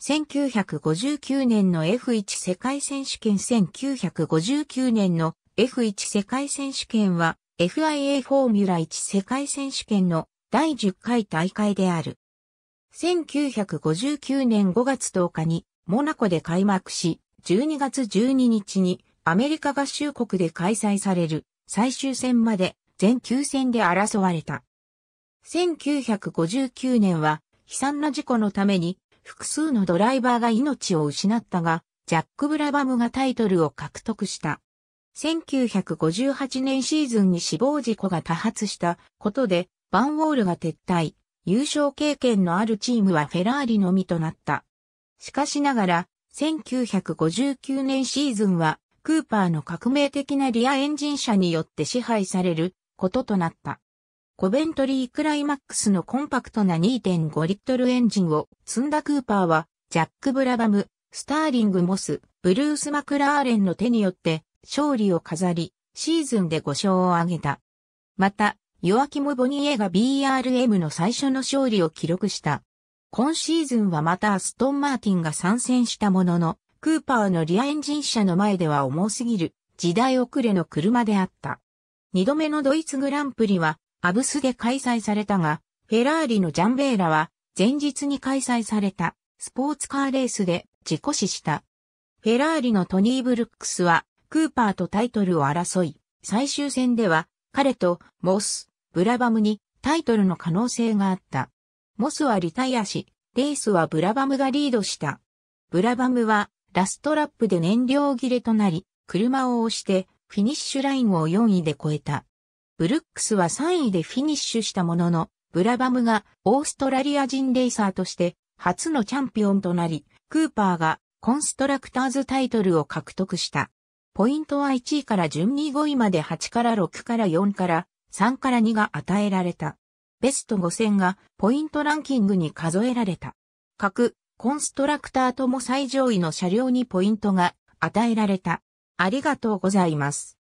1959年の F1 世界選手権1959年の F1 世界選手権は FIA フォーミュラ1世界選手権の第10回大会である。1959年5月10日にモナコで開幕し、12月12日にアメリカ合衆国で開催される最終戦まで全9戦で争われた。1959年は悲惨な事故のために複数のドライバーが命を失ったが、ジャック・ブラバムがタイトルを獲得した。1958年シーズンに死亡事故が多発したことで、バンウォールが撤退、優勝経験のあるチームはフェラーリのみとなった。しかしながら、1959年シーズンは、クーパーの革命的なリアエンジン車によって支配されることとなった。コベントリークライマックスのコンパクトな2.5リットルエンジンを積んだクーパーは、ジャック・ブラバム、スターリング・モス、ブルース・マクラーレンの手によって勝利を飾り、シーズンで5勝を挙げた。また、ヨアキボニエが BRM の最初の勝利を記録した。今シーズンはまたアストン・マーティンが参戦したものの、クーパーのリアエンジン車の前では重すぎる、時代遅れの車であった。二度目のドイツグランプリは、アブスで開催されたが、フェラーリのジャンベーラは前日に開催されたスポーツカーレースで事故死した。フェラーリのトニー・ブルックスはクーパーとタイトルを争い、最終戦では彼とモス、ブラバムにタイトルの可能性があった。モスはリタイアし、レースはブラバムがリードした。ブラバムはラストラップで燃料切れとなり、車を押してフィニッシュラインを4位で超えた。ブルックスは3位でフィニッシュしたものの、ブラバムがオーストラリア人レーサーとして初のチャンピオンとなり、クーパーがコンストラクターズタイトルを獲得した。ポイントは1位から順に5位まで8から6から4から3から2が与えられた。ベスト5戦がポイントランキングに数えられた。各コンストラクターとも最上位の車両にポイントが与えられた。ありがとうございます。